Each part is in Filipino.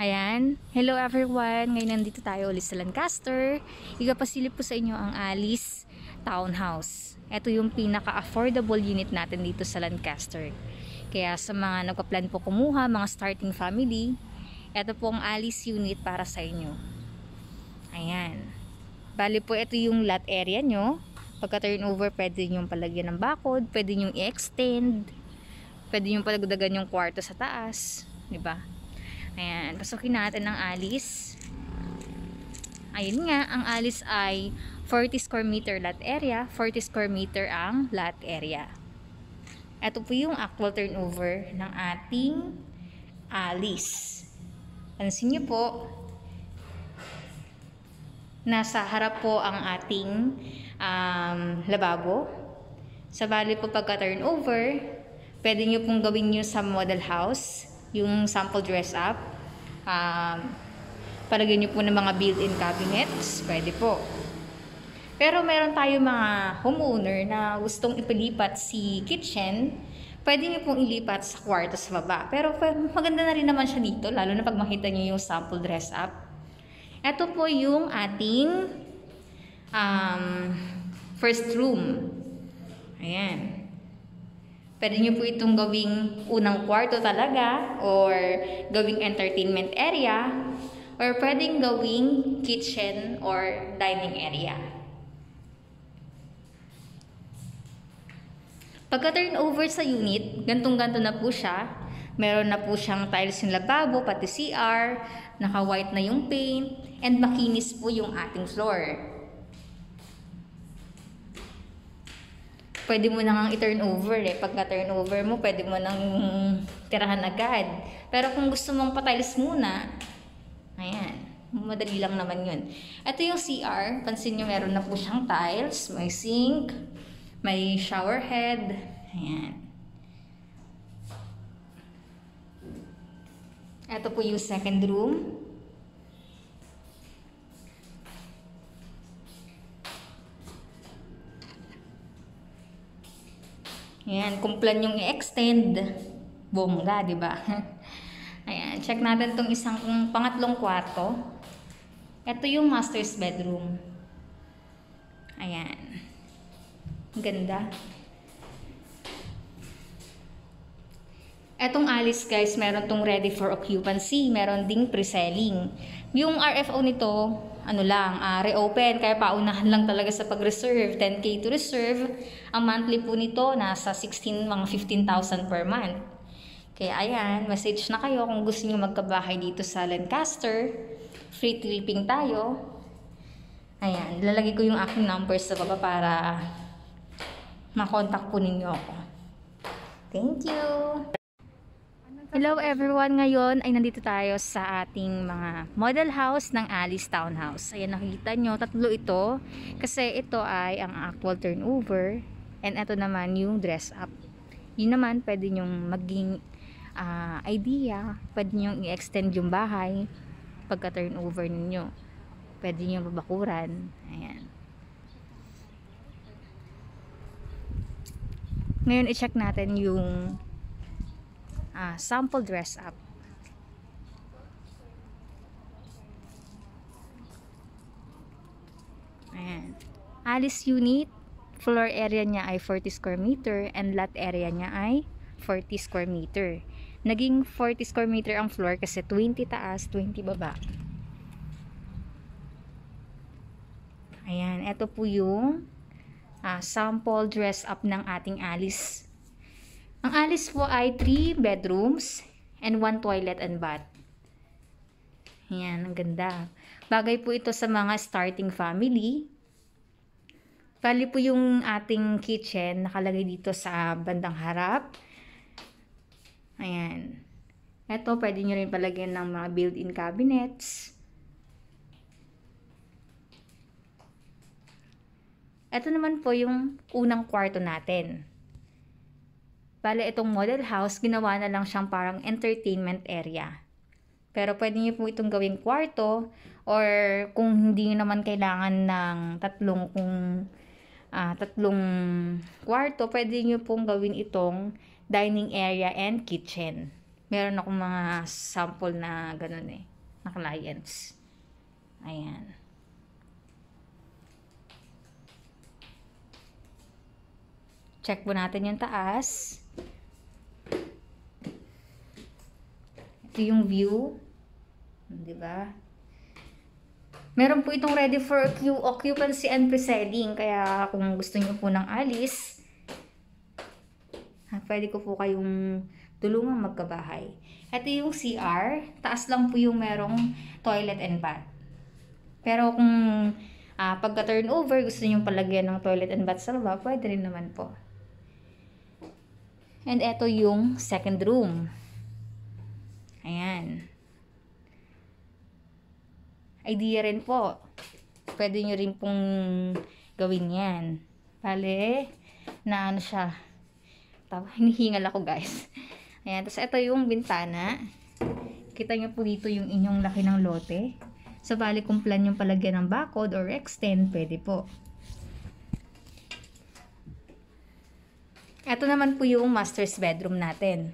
Ayan. Hello everyone. Ngayon nandito tayo ulit sa Lancaster. Igapasilip po sa inyo ang Alice Townhouse. Ito yung pinaka-affordable unit natin dito sa Lancaster. Kaya sa mga nagpa-plan po kumuha, mga starting family, ito po ang Alice unit para sa inyo. Ayan. Bali po ito yung lot area nyo. Pagka turnover, pwede nyo palagyan ng bakod, pwede nyo i-extend, pwede nyo palagdagan yung kwarto sa taas. ba? Diba? Ayan, pasukin natin ang alis. Ayun nga, ang alis ay 40 square meter lot area, 40 square meter ang lot area. Ito po yung actual turnover ng ating alis. Pansin nyo po, nasa harap po ang ating um, lababo. Sa bali po pagka turnover, pwede nyo pong gawin nyo sa model house yung sample dress up. Um, palagyan nyo po ng mga built-in cabinets. Pwede po. Pero meron tayo mga homeowner na gustong ipalipat si kitchen, pwede nyo pong ilipat sa kwarto sa baba. Pero maganda na rin naman siya dito, lalo na pag makita nyo yung sample dress up. Ito po yung ating um, first room. Ayan. Pwede nyo po itong gawing unang kwarto talaga or gawing entertainment area or pwedeng gawing kitchen or dining area. Pagka-turnover sa unit, gantong-ganto na po siya. Meron na po siyang tiles yung lababo, pati CR, naka-white na yung paint, and makinis po yung ating floor. pwede mo nang i-turn over eh. Pagka turn over mo, pwede mo nang tirahan agad. Pero kung gusto mong patiles muna, ayan, madali lang naman yun. Ito yung CR, pansin nyo meron na po siyang tiles, may sink, may shower head, ayan. Ito po yung second room. Ayan, kung plan yung i-extend, bongga, di ba? Ayan, check natin tong isang um, pangatlong kwarto. Ito yung master's bedroom. Ayan. Ganda. Etong Alice guys, meron tong ready for occupancy, meron ding pre-selling. Yung RFO nito, ano lang, uh, reopen. Kaya paunahan lang talaga sa pag-reserve. 10K to reserve. Ang monthly po nito, nasa 16, mga 15,000 per month. Kaya ayan, message na kayo kung gusto niyo magkabahay dito sa Lancaster. Free tripping tayo. Ayan, lalagay ko yung aking number sa baba para makontak po ninyo ako. Thank you! Hello everyone! Ngayon ay nandito tayo sa ating mga model house ng Alice Townhouse. Ayan nakikita nyo, tatlo ito. Kasi ito ay ang actual turnover. And ito naman yung dress up. Yun naman pwede nyong maging uh, idea. Pwede nyong i-extend yung bahay pagka turnover ninyo. Pwede nyong babakuran. Ayan. Ngayon i-check natin yung uh, sample dress up. Ayan. Alice unit, floor area niya ay 40 square meter and lot area niya ay 40 square meter. Naging 40 square meter ang floor kasi 20 taas, 20 baba. Ayan, ito po yung uh, sample dress up ng ating Alice ang Alice po ay 3 bedrooms and 1 toilet and bath. Ayan, ang ganda. Bagay po ito sa mga starting family. Bali po yung ating kitchen nakalagay dito sa bandang harap. Ayan. Ito, pwede nyo rin palagyan ng mga built-in cabinets. Ito naman po yung unang kwarto natin. Bale, itong model house, ginawa na lang siyang parang entertainment area. Pero pwede niyo po itong gawing kwarto or kung hindi nyo naman kailangan ng tatlong kung uh, tatlong kwarto, pwede niyo pong gawin itong dining area and kitchen. Meron akong mga sample na ganun eh, na clients. Ayan. Check po natin yung taas. Ito yung view. Di ba? Meron po itong ready for occupancy and presiding. Kaya kung gusto niyo po ng alis, pwede ko po kayong tulungan magkabahay. Ito yung CR. Taas lang po yung merong toilet and bath. Pero kung uh, ah, pagka-turnover, gusto nyo palagyan ng toilet and bath sa baba, pwede rin naman po. And ito yung second room. Ayan. Idea rin po. Pwede nyo rin pong gawin yan. Bale, na ano siya. Tapos, hinihingal ako guys. Ayan, tapos ito yung bintana. Kita nyo po dito yung inyong laki ng lote. So, bali kung plan yung palagyan ng barcode or extend, pwede po. Ito naman po yung master's bedroom natin.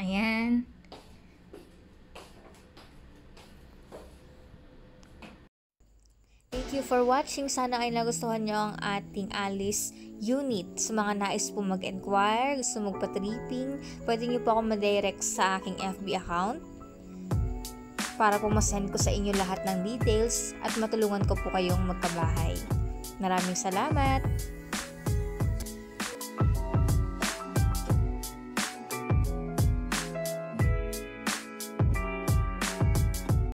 Ayan. Thank you for watching. Sana ay nagustuhan nyo ang ating Alice unit. Sa mga nais po mag-enquire, gusto magpa-tripping, pwede nyo po ako ma-direct sa aking FB account para po masend ko sa inyo lahat ng details at matulungan ko po kayong magkabahay. Maraming salamat!